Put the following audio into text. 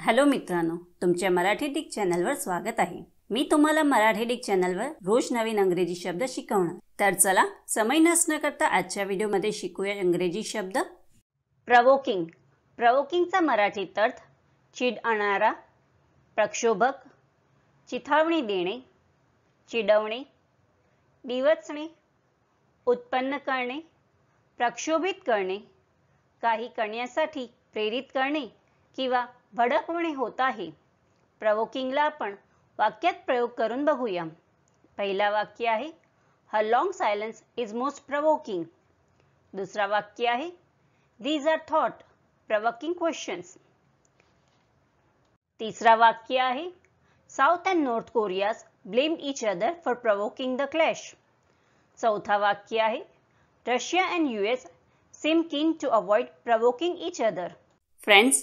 hello मित्रांनो तुमच्या Marathi Dick चॅनलवर स्वागत आहे मी तुम्हाला मराठी डिक चॅनलवर रोज नवीन अंग्रेजी शब्द शिकवणार तर चला समय नसण्याकरता करता आजच्या व्हिडिओमध्ये शिकूया इंग्रजी शब्द प्रवोकिंग प्रवोकिंगचा मराठी अर्थ चिड आणणारा प्रक्षोभक चिथावणी देणे चिडवणे दिवसणे उत्पन्न करणे प्रक्षोभित करणे काही करण्यासाठी प्रेरित करणे किंवा भडकवणे होत आहे प्रवोकिंगला आपण वाक्यात प्रयोग करून बघूया पहिला वाक्य आहे a long silence is most provoking दुसरा वाक्य आहे these are thought provoking questions तिसरा वाक्य आहे south and north Koreas blame each other for provoking the clash चौथा वाक्य आहे Russia and US seeking to avoid provoking each other friends